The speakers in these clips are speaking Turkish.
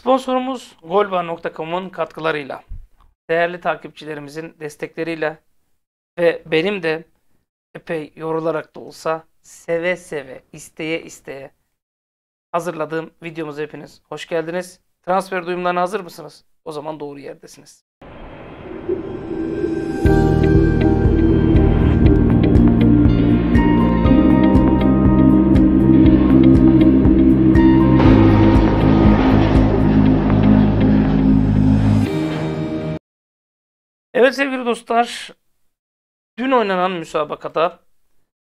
Sponsorumuz golba.com'un katkılarıyla, değerli takipçilerimizin destekleriyle ve benim de epey yorularak da olsa seve seve, isteye isteye hazırladığım videomuza hepiniz hoş geldiniz. Transfer duyumlarına hazır mısınız? O zaman doğru yerdesiniz. Evet sevgili dostlar, dün oynanan müsabakada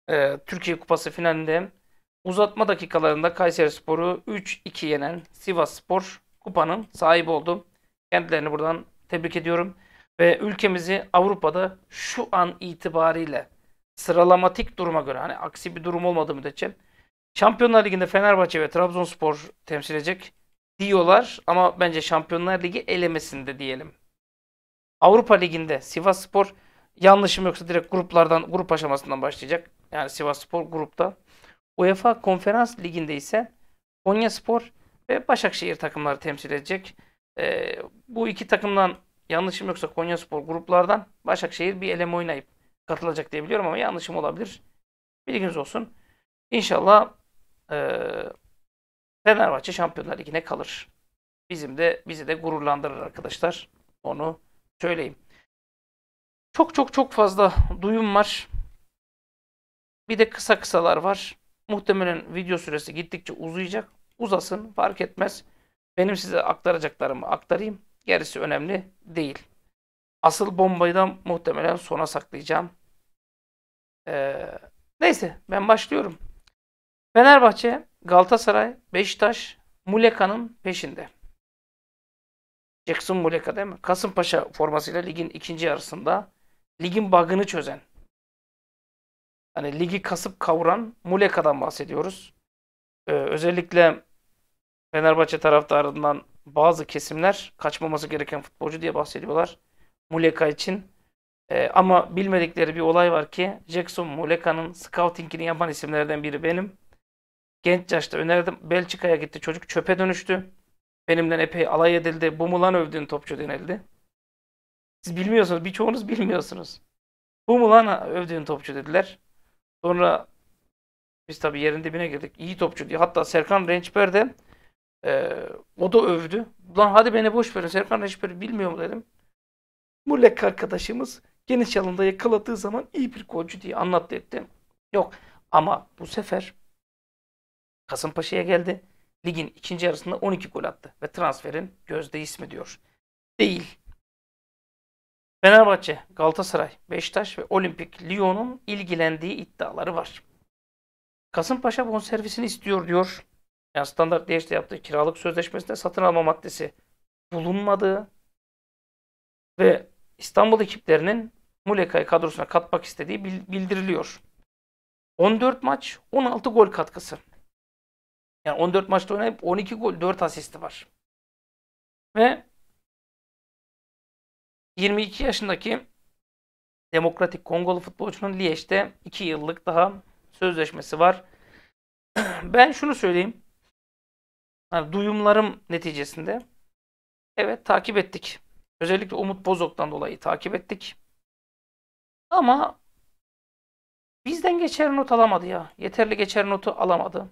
e, Türkiye Kupası finalinde uzatma dakikalarında Kayseri Sporu 3-2 yenen Sivas Spor kupanın sahibi oldu. Kendilerini buradan tebrik ediyorum. Ve ülkemizi Avrupa'da şu an itibariyle sıralamatik duruma göre hani aksi bir durum olmadığı müddetçe Şampiyonlar Ligi'nde Fenerbahçe ve Trabzonspor temsil edecek diyorlar ama bence Şampiyonlar Ligi elemesinde diyelim. Avrupa Ligi'nde Sivas Spor yanlışım yoksa direkt gruplardan grup aşamasından başlayacak. Yani Sivas Spor grupta. UEFA Konferans Ligi'nde ise Konya Spor ve Başakşehir takımları temsil edecek. Ee, bu iki takımdan yanlışım yoksa Konya Spor gruplardan Başakşehir bir eleme oynayıp katılacak diye biliyorum ama yanlışım olabilir. Bilginiz olsun. İnşallah e, Fenerbahçe Şampiyonlar Ligi'ne kalır. Bizim de bizi de gururlandırır arkadaşlar. Onu söyleyeyim. Çok çok çok fazla duyum var. Bir de kısa kısalar var. Muhtemelen video süresi gittikçe uzayacak. Uzasın fark etmez. Benim size aktaracaklarımı aktarayım. Gerisi önemli değil. Asıl bombayı da muhtemelen sona saklayacağım. Ee, neyse ben başlıyorum. Fenerbahçe, Galatasaray, Beşiktaş, Muleka'nın peşinde. Jackson Muleka değil mi? Kasımpaşa formasıyla ligin ikinci yarısında ligin bug'ını çözen hani ligi kasıp kavuran Muleka'dan bahsediyoruz. Ee, özellikle Fenerbahçe taraftarından bazı kesimler kaçmaması gereken futbolcu diye bahsediyorlar. Muleka için. Ee, ama bilmedikleri bir olay var ki Jackson Muleka'nın scoutingini yapan isimlerden biri benim. Genç yaşta önerdim. Belçika'ya gitti. Çocuk çöpe dönüştü. Benimden epey alay edildi. Bu mu lan övdüğün topçu denildi. Siz bilmiyorsunuz. Birçoğunuz bilmiyorsunuz. Bu mu lan övdüğün topçu dediler. Sonra biz tabii yerin dibine girdik. İyi topçu diye. Hatta Serkan Rençper de e, o da övdü. Lan hadi beni boş verin. Serkan Rençper'i bilmiyor mu dedim. Mulek arkadaşımız geniş alanda yakaladığı zaman iyi bir golcü diye anlattı etti. Yok ama bu sefer Kasımpaşa'ya geldi ligin ikinci yarısında 12 gol attı ve transferin gözde ismi diyor. Değil. Fenerbahçe, Galatasaray, Beşiktaş ve Olimpik Lyon'un ilgilendiği iddiaları var. Kasımpaşa bonservisini istiyor diyor. Yani standart DH'de yaptığı kiralık sözleşmesinde satın alma maddesi bulunmadığı ve İstanbul ekiplerinin Muleka'yı kadrosuna katmak istediği bildiriliyor. 14 maç 16 gol katkısı. Yani 14 maçta oynayıp 12 gol 4 asisti var. Ve 22 yaşındaki Demokratik Kongolu futbolcunun Liège'de 2 yıllık daha sözleşmesi var. ben şunu söyleyeyim. Yani duyumlarım neticesinde evet takip ettik. Özellikle Umut Bozok'tan dolayı takip ettik. Ama bizden geçer not alamadı ya. Yeterli geçer notu alamadı.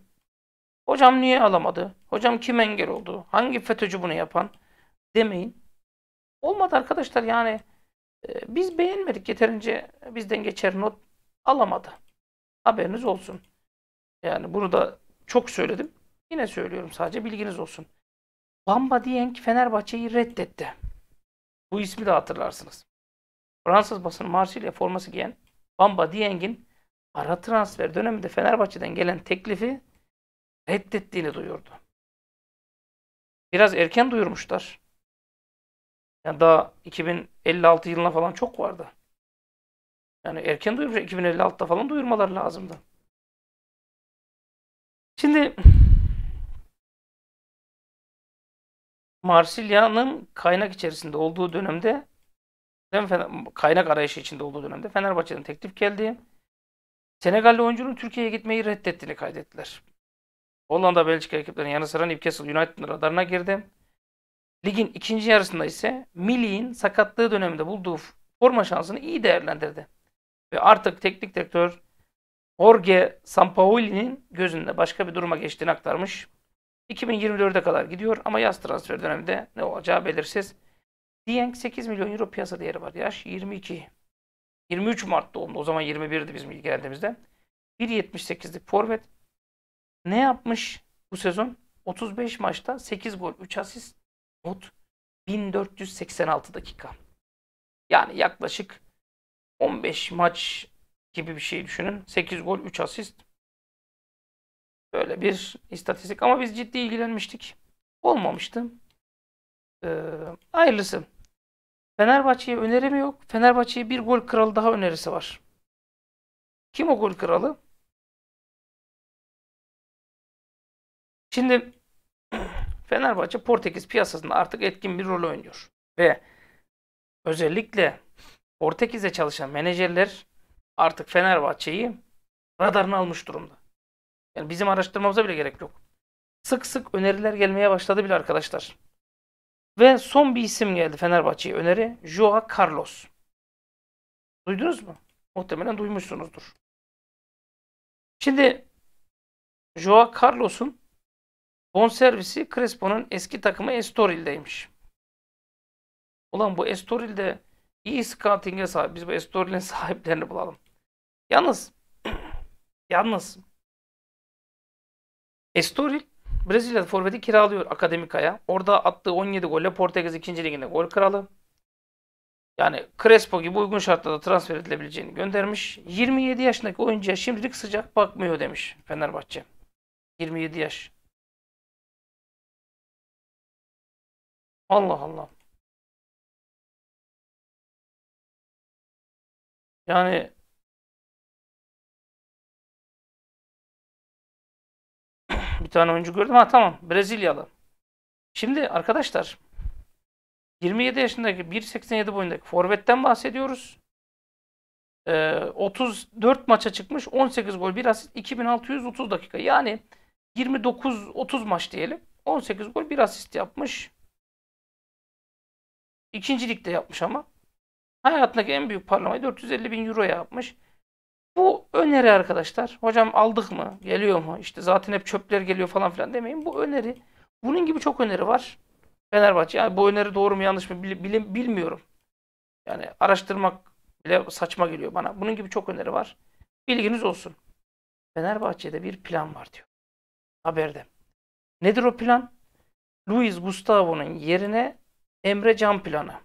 Hocam niye alamadı? Hocam kim engel oldu? Hangi FETÖ'cü bunu yapan? Demeyin. Olmadı arkadaşlar yani e, biz beğenmedik yeterince bizden geçer not alamadı. Haberiniz olsun. Yani bunu da çok söyledim. Yine söylüyorum sadece bilginiz olsun. Bamba Dieng Fenerbahçe'yi reddetti. Bu ismi de hatırlarsınız. Fransız basını Marsilya forması giyen Bamba Dieng'in ara transfer döneminde Fenerbahçe'den gelen teklifi reddettiğini duyurdu. Biraz erken duyurmuşlar. Yani daha 2056 yılına falan çok vardı. Yani erken duyurmuş. 2056'da falan duyurmalar lazımdı. Şimdi Marsilya'nın kaynak içerisinde olduğu dönemde kaynak arayışı içinde olduğu dönemde Fenerbahçe'den teklif geldi. Senegalli oyuncunun Türkiye'ye gitmeyi reddettiğini kaydettiler. Hollanda Belçika ekiplerinin yanı sıra Newcastle United'ın radarına girdi. Ligin ikinci yarısında ise Milli'nin sakatlığı döneminde bulduğu forma şansını iyi değerlendirdi. Ve artık teknik direktör Jorge Sampaoli'nin gözünde başka bir duruma geçtiğini aktarmış. 2024'e kadar gidiyor ama yaz transfer döneminde ne olacağı belirsiz. Dieng 8 milyon euro piyasa değeri var. Yaş 22. 23 Mart doğumlu. O zaman 21'di bizim ilgilendiğimizde. 1.78'lik forvet ne yapmış bu sezon? 35 maçta 8 gol, 3 asist, not 1486 dakika. Yani yaklaşık 15 maç gibi bir şey düşünün. 8 gol, 3 asist. Böyle bir istatistik ama biz ciddi ilgilenmiştik. Olmamıştı. Ee, hayırlısı. Fenerbahçe'ye öneri mi yok? Fenerbahçe'ye bir gol kralı daha önerisi var. Kim o gol kralı? Şimdi Fenerbahçe Portekiz piyasasında artık etkin bir rol oynuyor. Ve özellikle Portekiz'e çalışan menajerler artık Fenerbahçe'yi radarına almış durumda. Yani bizim araştırmamıza bile gerek yok. Sık sık öneriler gelmeye başladı bile arkadaşlar. Ve son bir isim geldi Fenerbahçe'ye öneri. Joao Carlos. Duydunuz mu? Muhtemelen duymuşsunuzdur. Şimdi Joao Carlos'un Bonservisi Crespo'nun eski takımı Estoril'deymiş. Ulan bu Estoril'de iyi scouting'e sahip. Biz bu Estoril'in sahiplerini bulalım. Yalnız yalnız Estoril Brezilya forveti kiralıyor Akademika'ya. Orada attığı 17 golle Portekiz 2. liginde gol kralı. Yani Crespo gibi uygun şartlarda transfer edilebileceğini göndermiş. 27 yaşındaki oyuncuya şimdilik sıcak bakmıyor demiş Fenerbahçe. 27 yaş. Allah Allah. Yani bir tane oyuncu gördüm. Ha tamam. Brezilyalı. Şimdi arkadaşlar 27 yaşındaki 1.87 boyundaki forvetten bahsediyoruz. Ee, 34 maça çıkmış. 18 gol, 1 asist, 2630 dakika. Yani 29-30 maç diyelim. 18 gol, bir asist yapmış. İkincilikte yapmış ama. Hayatındaki en büyük parlamayı 450 bin euro yapmış. Bu öneri arkadaşlar. Hocam aldık mı? Geliyor mu? İşte zaten hep çöpler geliyor falan filan demeyin. Bu öneri. Bunun gibi çok öneri var. Fenerbahçe. Yani bu öneri doğru mu yanlış mı bil, bil, bilmiyorum. Yani araştırmak bile saçma geliyor bana. Bunun gibi çok öneri var. Bilginiz olsun. Fenerbahçe'de bir plan var diyor. Haberde. Nedir o plan? Luis Gustavo'nun yerine Emre Can planı.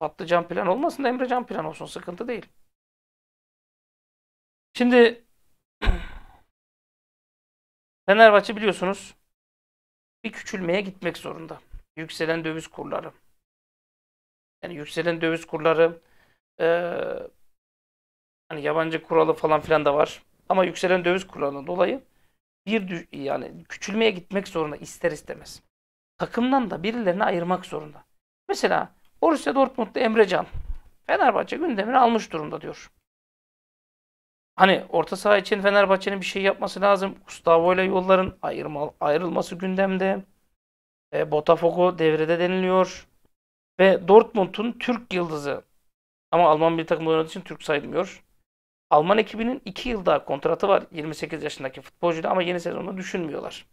Patlıcan plan olmasın da Emre Can plan olsun. Sıkıntı değil. Şimdi Fenerbahçe biliyorsunuz bir küçülmeye gitmek zorunda. Yükselen döviz kurları. Yani yükselen döviz kurları e, hani yabancı kuralı falan filan da var. Ama yükselen döviz kuralına dolayı bir yani küçülmeye gitmek zorunda ister istemez takımdan da birilerini ayırmak zorunda. Mesela Borussia Dortmund'da Emre Can Fenerbahçe gündemini almış durumda diyor. Hani orta saha için Fenerbahçe'nin bir şey yapması lazım. Gustavo ile yolların ayırma, ayrılması gündemde. E, Botafogo devrede deniliyor. Ve Dortmund'un Türk yıldızı ama Alman bir takım olduğu için Türk sayılmıyor. Alman ekibinin 2 yıl daha kontratı var 28 yaşındaki futbolcuyla ama yeni sezonda düşünmüyorlar.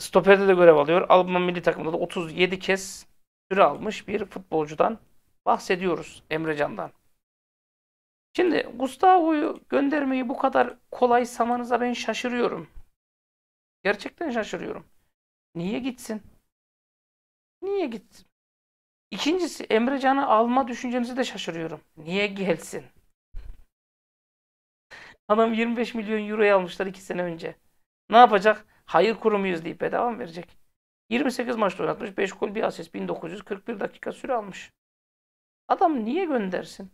Stoperde de görev alıyor. Alman milli takımında da 37 kez süre almış bir futbolcudan bahsediyoruz Emre Can'dan. Şimdi Gustavo'yu göndermeyi bu kadar kolay samanıza ben şaşırıyorum. Gerçekten şaşırıyorum. Niye gitsin? Niye gitsin? İkincisi Emre Can'ı alma düşüncenizi de şaşırıyorum. Niye gelsin? Adam 25 milyon euroya almışlar 2 sene önce. Ne yapacak? hayır kurumuyuz deyip bedava mı verecek? 28 maçta oynatmış. 5 gol bir asist. 1941 dakika süre almış. Adam niye göndersin?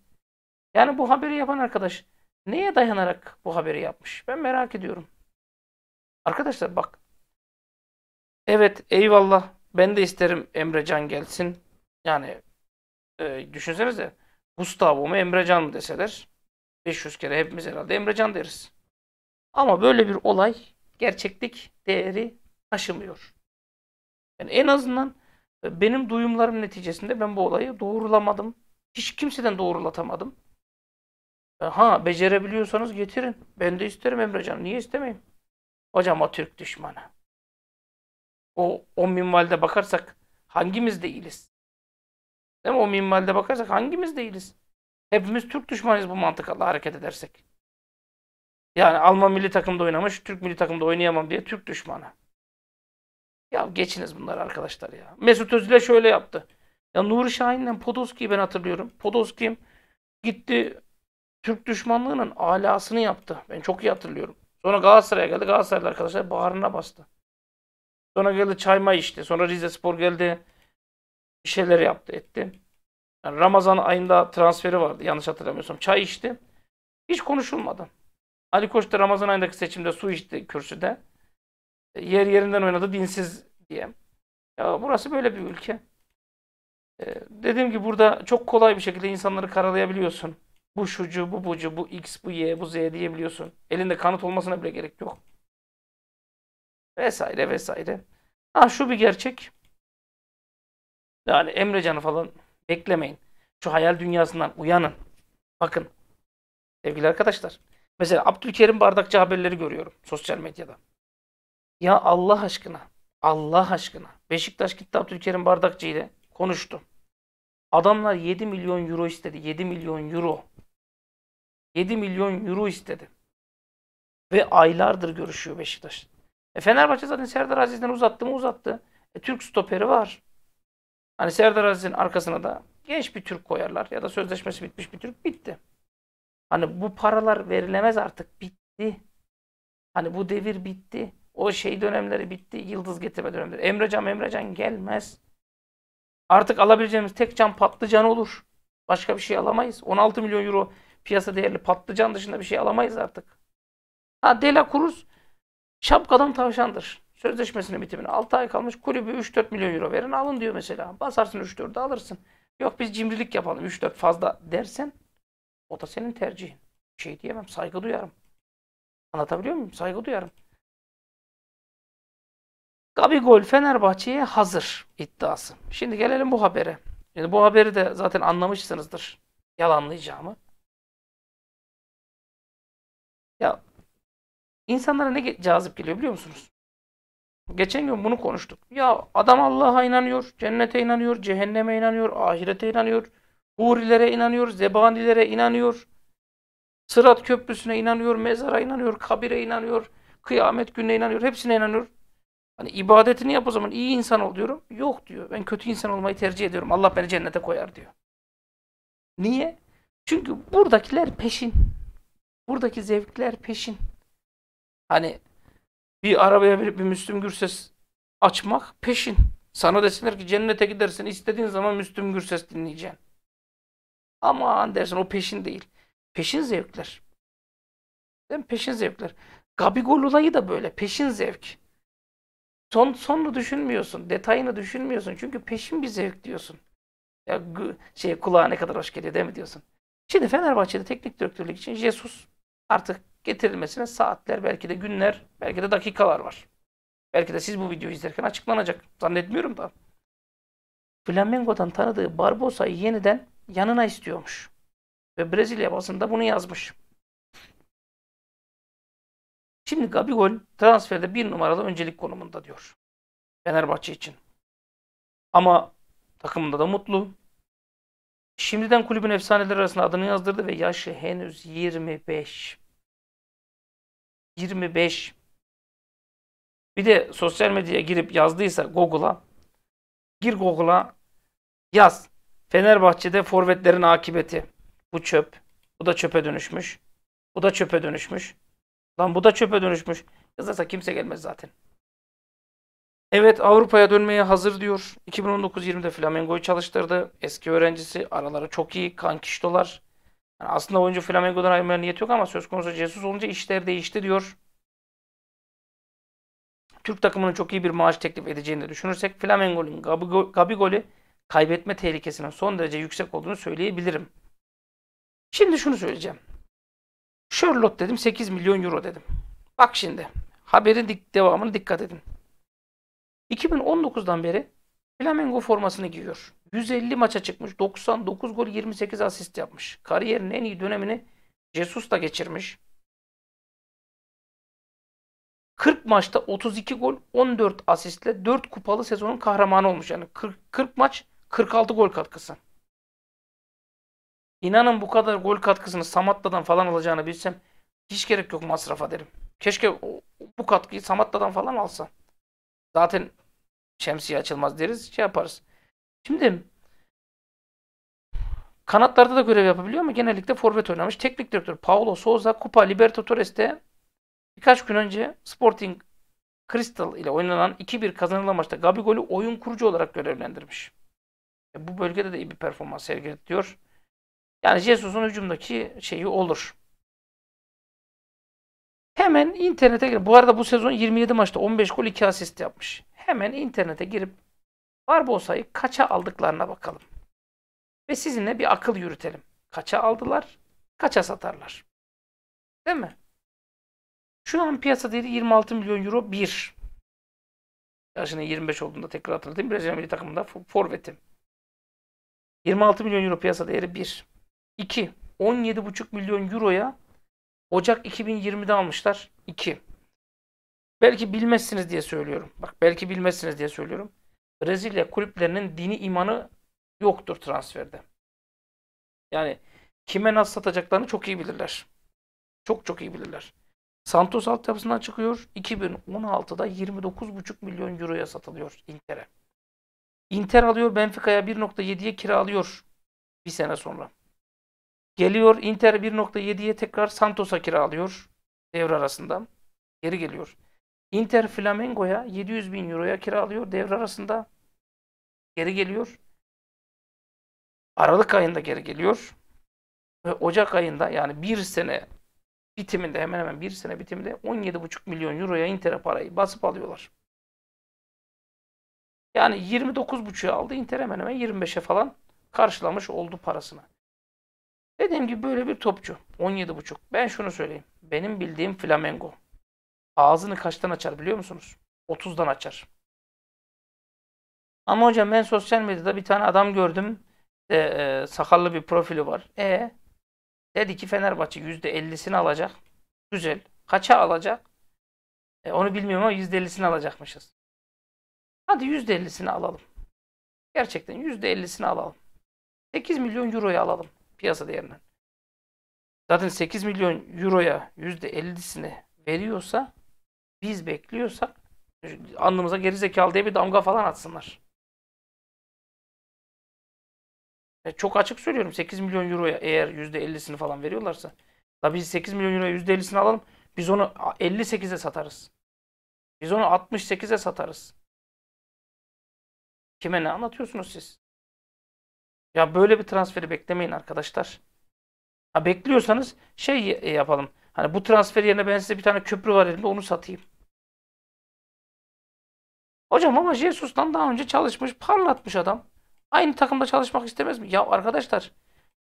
Yani bu haberi yapan arkadaş neye dayanarak bu haberi yapmış? Ben merak ediyorum. Arkadaşlar bak. Evet eyvallah ben de isterim Emrecan gelsin. Yani e, düşünsenize Gustavo mu Emrecan mı deseler 500 kere hepimiz herhalde Emrecan deriz. Ama böyle bir olay gerçeklik değeri taşımıyor. Yani en azından e, benim duyumlarım neticesinde ben bu olayı doğrulamadım. Hiç kimseden doğrulatamadım. E, ha becerebiliyorsanız getirin. Ben de isterim Emrecan. Niye istemeyim? Hocam o Türk düşmanı. O, o minvalde bakarsak hangimiz değiliz? Değil mi? O minvalde bakarsak hangimiz değiliz? Hepimiz Türk düşmanıyız bu mantıkla hareket edersek. Yani Alman milli takımda oynamış, Türk milli takımda oynayamam diye Türk düşmanı. Ya geçiniz bunları arkadaşlar ya. Mesut Özil'e şöyle yaptı. Ya Nuri Şahin'le Podolski'yi ben hatırlıyorum. Podolski gitti Türk düşmanlığının alasını yaptı. Ben çok iyi hatırlıyorum. Sonra Galatasaray'a geldi. Galatasaraylı arkadaşlar bağrına bastı. Sonra geldi çayma içti. Sonra Rize Spor geldi. Bir şeyler yaptı etti. Yani Ramazan ayında transferi vardı yanlış hatırlamıyorsam. Çay içti. Hiç konuşulmadı. Ali Koç da Ramazan ayındaki seçimde su içti kürsüde. E, yer yerinden oynadı dinsiz diye. Ya burası böyle bir ülke. Ee, dediğim gibi burada çok kolay bir şekilde insanları karalayabiliyorsun. Bu şucu, bu bucu, bu x, bu y, bu z diyebiliyorsun. Elinde kanıt olmasına bile gerek yok. Vesaire vesaire. Ha şu bir gerçek. Yani Emrecan'ı falan beklemeyin. Şu hayal dünyasından uyanın. Bakın sevgili arkadaşlar. Mesela Abdülkerim Bardakçı haberleri görüyorum sosyal medyada. Ya Allah aşkına, Allah aşkına. Beşiktaş gitti Abdülkerim Bardakçı ile konuştu. Adamlar 7 milyon euro istedi. 7 milyon euro. 7 milyon euro istedi. Ve aylardır görüşüyor Beşiktaş. E Fenerbahçe zaten Serdar Aziz'den uzattı mı uzattı. E, Türk stoperi var. Hani Serdar Aziz'in arkasına da genç bir Türk koyarlar ya da sözleşmesi bitmiş bir Türk bitti. Hani bu paralar verilemez artık bitti. Hani bu devir bitti. O şey dönemleri bitti. Yıldız getirme dönemleri. Emrecan Emrecan gelmez. Artık alabileceğimiz tek can patlıcan olur. Başka bir şey alamayız. 16 milyon euro piyasa değerli patlıcan dışında bir şey alamayız artık. Ha Dela Cruz şapkadan tavşandır. Sözleşmesinin bitimine 6 ay kalmış. Kulübü 3-4 milyon euro verin alın diyor mesela. Basarsın 3-4'ü alırsın. Yok biz cimrilik yapalım 3-4 fazla dersen o da senin tercihin. Bir şey diyemem. Saygı duyarım. Anlatabiliyor muyum? Saygı duyarım. Gabigol Fenerbahçe'ye hazır iddiası. Şimdi gelelim bu habere. Şimdi bu haberi de zaten anlamışsınızdır. Yalanlayacağımı. Ya insanlara ne cazip geliyor biliyor musunuz? Geçen gün bunu konuştuk. Ya adam Allah'a inanıyor, cennete inanıyor, cehenneme inanıyor, ahirete inanıyor. Hurilere inanıyor, zebanilere inanıyor. Sırat köprüsüne inanıyor, mezara inanıyor, kabire inanıyor, kıyamet gününe inanıyor, hepsine inanıyor. Hani ibadetini yap o zaman iyi insan ol diyorum. Yok diyor. Ben kötü insan olmayı tercih ediyorum. Allah beni cennete koyar diyor. Niye? Çünkü buradakiler peşin. Buradaki zevkler peşin. Hani bir arabaya bir, bir Müslüm Gürses açmak peşin. Sana desinler ki cennete gidersin istediğin zaman Müslüm Gürses dinleyeceksin ama dersin o peşin değil. Peşin zevkler. Değil mi? Peşin zevkler. Gabigol olayı da böyle. Peşin zevk. Son, sonunu düşünmüyorsun. Detayını düşünmüyorsun. Çünkü peşin bir zevk diyorsun. Ya, şey, kulağa ne kadar hoş geliyor değil mi diyorsun. Şimdi Fenerbahçe'de teknik direktörlük için Jesus artık getirilmesine saatler, belki de günler, belki de dakikalar var. Belki de siz bu videoyu izlerken açıklanacak. Zannetmiyorum da. Flamengo'dan tanıdığı Barbosa'yı yeniden yanına istiyormuş. Ve Brezilya basında bunu yazmış. Şimdi Gabigol transferde bir numaralı öncelik konumunda diyor. Fenerbahçe için. Ama takımında da mutlu. Şimdiden kulübün efsaneleri arasında adını yazdırdı ve yaşı henüz 25. 25. Bir de sosyal medyaya girip yazdıysa Google'a gir Google'a yaz. Fenerbahçe'de forvetlerin akıbeti. Bu çöp. Bu da çöpe dönüşmüş. Bu da çöpe dönüşmüş. Lan bu da çöpe dönüşmüş. Yazarsa kimse gelmez zaten. Evet Avrupa'ya dönmeye hazır diyor. 2019-20'de Flamengo'yu çalıştırdı. Eski öğrencisi. Araları çok iyi. Kankiştolar. Yani aslında oyuncu Flamengo'dan ayrılmaya niyet yok ama söz konusu Jesus olunca işler değişti diyor. Türk takımının çok iyi bir maaş teklif edeceğini de düşünürsek Flamengo'nun Gabigol'i kaybetme tehlikesinin son derece yüksek olduğunu söyleyebilirim. Şimdi şunu söyleyeceğim. Charlotte dedim 8 milyon euro dedim. Bak şimdi haberin dik devamını dikkat edin. 2019'dan beri Flamengo formasını giyiyor. 150 maça çıkmış. 99 gol 28 asist yapmış. Kariyerin en iyi dönemini Jesus geçirmiş. 40 maçta 32 gol 14 asistle 4 kupalı sezonun kahramanı olmuş. Yani 40, 40 maç 46 gol katkısı. İnanın bu kadar gol katkısını Samatta'dan falan alacağını bilsem hiç gerek yok masrafa derim. Keşke bu katkıyı Samatta'dan falan alsa. Zaten şemsiye açılmaz deriz şey yaparız. Şimdi kanatlarda da görev yapabiliyor mu? genellikle forvet oynamış. Teknik direktör Paulo Souza Kupa Libertadores'te birkaç gün önce Sporting Crystal ile oynanan 2-1 kazanılan maçta Gabigol'ü oyun kurucu olarak görevlendirmiş. E, bu bölgede de iyi bir performans sergiledi diyor. Yani Jesus'un hücumdaki şeyi olur. Hemen internete girip, bu arada bu sezon 27 maçta 15 gol 2 asist yapmış. Hemen internete girip Barbosa'yı kaça aldıklarına bakalım. Ve sizinle bir akıl yürütelim. Kaça aldılar, kaça satarlar. Değil mi? Şu an piyasa değeri 26 milyon euro 1. Yaşının 25 olduğunda tekrar hatırlatayım. Brezilya milli takımında forvetim. 26 milyon euro piyasa değeri 1. 2. 17,5 milyon euroya Ocak 2020'de almışlar. 2. Belki bilmezsiniz diye söylüyorum. Bak belki bilmezsiniz diye söylüyorum. Brezilya kulüplerinin dini imanı yoktur transferde. Yani kime nasıl satacaklarını çok iyi bilirler. Çok çok iyi bilirler. Santos altyapısından çıkıyor. 2016'da 29,5 milyon euroya satılıyor Inter'e. Inter alıyor Benfica'ya 1.7'ye kiralıyor bir sene sonra. Geliyor Inter 1.7'ye tekrar Santos'a kiralıyor devre arasında. Geri geliyor. Inter Flamengo'ya 700 bin euroya kiralıyor devre arasında. Geri geliyor. Aralık ayında geri geliyor. Ve Ocak ayında yani bir sene bitiminde hemen hemen bir sene bitiminde 17,5 milyon euroya Inter'e parayı basıp alıyorlar. Yani 29.5'a aldı. Inter hemen hemen 25'e falan karşılamış oldu parasını. Dediğim gibi böyle bir topçu. 17.5. Ben şunu söyleyeyim. Benim bildiğim Flamengo. Ağzını kaçtan açar biliyor musunuz? 30'dan açar. Ama hocam ben sosyal medyada bir tane adam gördüm. E, e, sakallı bir profili var. E dedi ki Fenerbahçe %50'sini alacak. Güzel. Kaça alacak? E, onu bilmiyorum ama %50'sini alacakmışız. Hadi yüzde ellisini alalım. Gerçekten yüzde ellisini alalım. 8 milyon euroya alalım piyasa değerinden. Zaten 8 milyon euroya yüzde ellisini veriyorsa biz bekliyorsak alnımıza gerizekalı diye bir damga falan atsınlar. E çok açık söylüyorum 8 milyon euroya eğer %50'sini falan veriyorlarsa. La biz 8 milyon euroya %50'sini alalım. Biz onu 58'e satarız. Biz onu 68'e satarız. Kime ne anlatıyorsunuz siz? Ya böyle bir transferi beklemeyin arkadaşlar. Ha bekliyorsanız şey e, yapalım. Hani bu transfer yerine ben size bir tane köprü var elimde onu satayım. Hocam ama Jesus'tan daha önce çalışmış, parlatmış adam. Aynı takımda çalışmak istemez mi? Ya arkadaşlar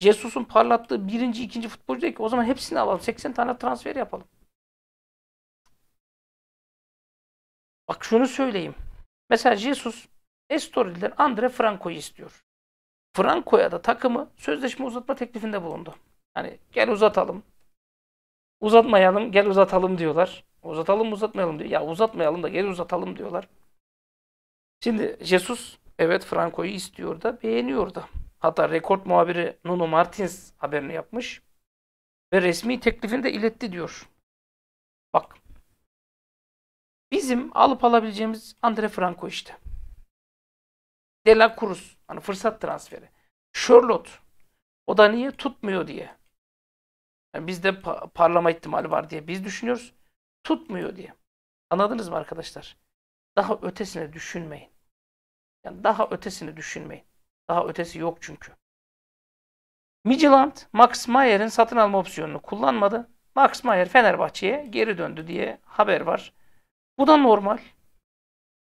Jesus'un parlattığı birinci, ikinci futbolcu değil ki. O zaman hepsini alalım. 80 tane transfer yapalım. Bak şunu söyleyeyim. Mesela Jesus Estoril'den Andre Franco'yu istiyor. Franco'ya da takımı sözleşme uzatma teklifinde bulundu. Hani gel uzatalım. Uzatmayalım, gel uzatalım diyorlar. Uzatalım, uzatmayalım diyor. Ya uzatmayalım da gel uzatalım diyorlar. Şimdi Jesus evet Franco'yu istiyor da beğeniyor da. Hatta rekord muhabiri Nuno Martins haberini yapmış. Ve resmi teklifini de iletti diyor. Bak. Bizim alıp alabileceğimiz Andre Franco işte. De La Cruz. Hani fırsat transferi. Charlotte. O da niye? Tutmuyor diye. Yani bizde pa- parlama ihtimali var diye biz düşünüyoruz. Tutmuyor diye. Anladınız mı arkadaşlar? Daha ötesini düşünmeyin. Yani daha ötesini düşünmeyin. Daha ötesi yok çünkü. Midtjylland, Max Mayer'in satın alma opsiyonunu kullanmadı. Max Mayer Fenerbahçe'ye geri döndü diye haber var. Bu da normal.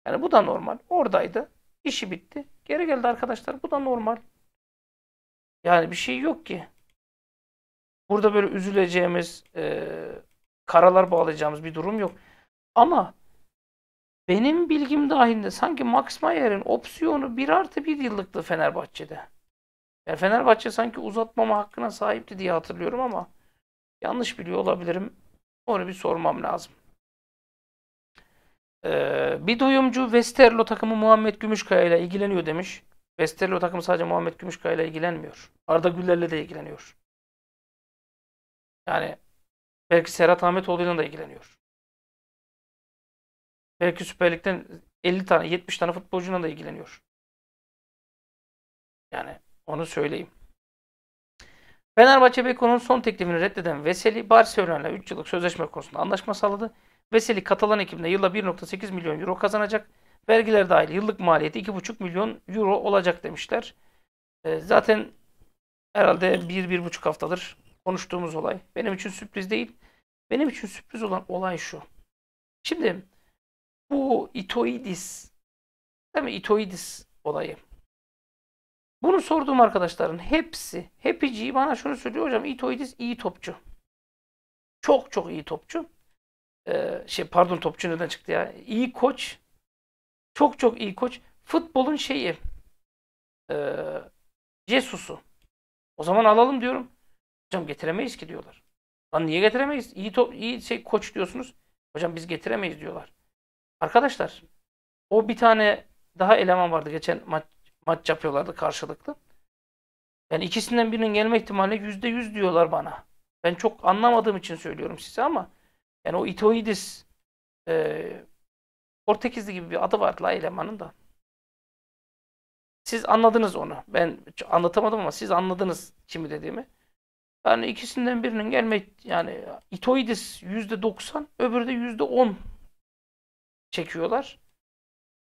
Yani bu da normal. Oradaydı. İşi bitti. Geri geldi arkadaşlar. Bu da normal. Yani bir şey yok ki. Burada böyle üzüleceğimiz, e, karalar bağlayacağımız bir durum yok. Ama benim bilgim dahilinde sanki Max Mayer'in opsiyonu 1 artı 1 yıllıktı Fenerbahçe'de. Yani Fenerbahçe sanki uzatmama hakkına sahipti diye hatırlıyorum ama yanlış biliyor olabilirim. Onu bir sormam lazım. Ee, bir duyumcu Westerlo takımı Muhammed Gümüşkaya ile ilgileniyor demiş. Westerlo takımı sadece Muhammed Gümüşkaya ile ilgilenmiyor. Arda Güler'le de ilgileniyor. Yani belki Serhat Ahmetoğlu ile de ilgileniyor. Belki Süper Lig'den 50 tane 70 tane futbolcuyla da ilgileniyor. Yani onu söyleyeyim. Fenerbahçe Beko'nun son teklifini reddeden Veseli Barcelona'yla 3 yıllık sözleşme konusunda anlaşma sağladı. Veseli Katalan ekibinde yılda 1.8 milyon euro kazanacak. Vergiler dahil yıllık maliyeti 2.5 milyon euro olacak demişler. E, zaten herhalde 1-1.5 haftadır konuştuğumuz olay. Benim için sürpriz değil. Benim için sürpriz olan olay şu. Şimdi bu itoidis değil mi? Itoidis olayı. Bunu sorduğum arkadaşların hepsi, hepici bana şunu söylüyor hocam itoidis iyi topçu. Çok çok iyi topçu. Ee, şey pardon topçu neden çıktı ya? İyi koç. Çok çok iyi koç. Futbolun şeyi e, Jesus'u. O zaman alalım diyorum. Hocam getiremeyiz ki diyorlar. Lan niye getiremeyiz? İyi, top, iyi şey koç diyorsunuz. Hocam biz getiremeyiz diyorlar. Arkadaşlar o bir tane daha eleman vardı. Geçen maç, maç yapıyorlardı karşılıklı. Yani ikisinden birinin gelme ihtimali yüzde yüz diyorlar bana. Ben çok anlamadığım için söylüyorum size ama yani o itoidis e, Portekizli gibi bir adı var la elemanın da. Siz anladınız onu. Ben anlatamadım ama siz anladınız kimi dediğimi. Yani ikisinden birinin gelme yani Itoides %90 öbürü de %10 çekiyorlar.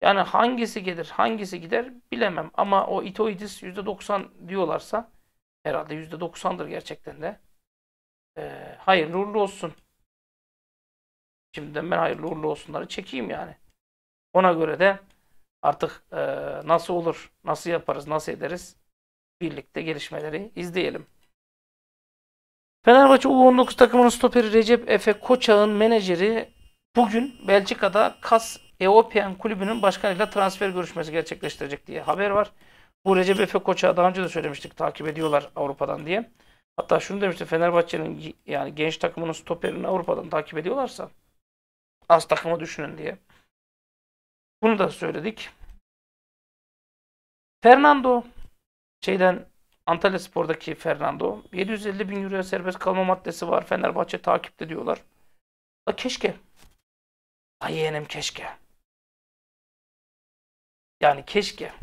Yani hangisi gelir, hangisi gider bilemem. Ama o itoidis %90 diyorlarsa herhalde %90'dır gerçekten de. Ee, hayırlı uğurlu olsun şimdiden ben hayırlı uğurlu olsunları çekeyim yani. Ona göre de artık e, nasıl olur, nasıl yaparız, nasıl ederiz birlikte gelişmeleri izleyelim. Fenerbahçe U19 takımının stoperi Recep Efe Koçak'ın menajeri bugün Belçika'da Kas Eopian kulübünün başkanıyla transfer görüşmesi gerçekleştirecek diye haber var. Bu Recep Efe Koçak'ı daha önce de söylemiştik takip ediyorlar Avrupa'dan diye. Hatta şunu demişti Fenerbahçe'nin yani genç takımının stoperini Avrupa'dan takip ediyorlarsa Az takımı düşünün diye. Bunu da söyledik. Fernando şeyden Antalya Spor'daki Fernando 750 bin euroya serbest kalma maddesi var. Fenerbahçe takipte diyorlar. A keşke. Ay yeğenim keşke. Yani keşke.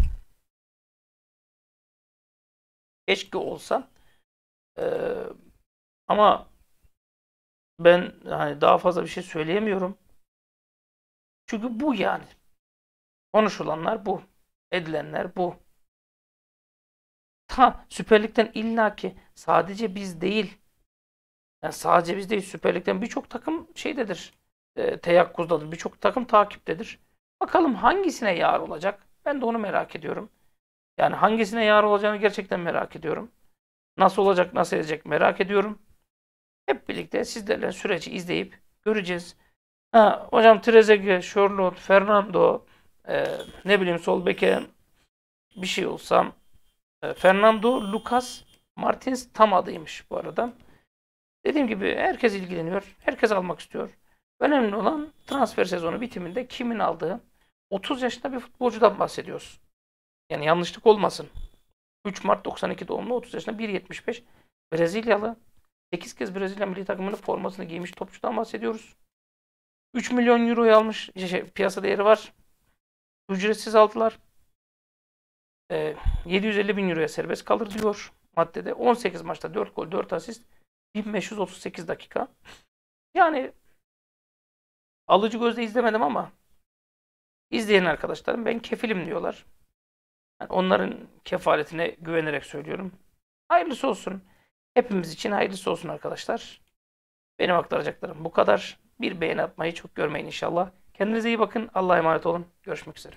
Keşke olsa. Ee, ama ben hani daha fazla bir şey söyleyemiyorum. Çünkü bu yani. Konuşulanlar bu. Edilenler bu. Ta Süper Lig'den illaki sadece biz değil. Yani sadece biz değil Süper Lig'den birçok takım şeydedir. E, teyakkuzdadır. Birçok takım takiptedir. Bakalım hangisine yar olacak? Ben de onu merak ediyorum. Yani hangisine yar olacağını gerçekten merak ediyorum. Nasıl olacak, nasıl edecek merak ediyorum. Hep birlikte sizlerle süreci izleyip göreceğiz. Ha, hocam Trezeguet, Şorlot, Fernando, e, ne bileyim sol beke bir şey olsam. E, Fernando, Lucas, Martins tam adıymış bu arada. Dediğim gibi herkes ilgileniyor. Herkes almak istiyor. Önemli olan transfer sezonu bitiminde kimin aldığı 30 yaşında bir futbolcudan bahsediyoruz. Yani yanlışlık olmasın. 3 Mart 92 doğumlu 30 yaşında 1.75 Brezilyalı. 8 kez Brezilya milli takımının formasını giymiş topçudan bahsediyoruz. 3 milyon euroyu almış. Şey, şey, piyasa değeri var. Ücretsiz aldılar. E, ee, 750 bin euroya serbest kalır diyor maddede. 18 maçta 4 gol 4 asist 1538 dakika. Yani alıcı gözle izlemedim ama izleyen arkadaşlarım ben kefilim diyorlar. Yani onların kefaletine güvenerek söylüyorum. Hayırlısı olsun. Hepimiz için hayırlısı olsun arkadaşlar. Benim aktaracaklarım bu kadar bir beğeni atmayı çok görmeyin inşallah. Kendinize iyi bakın. Allah'a emanet olun. Görüşmek üzere.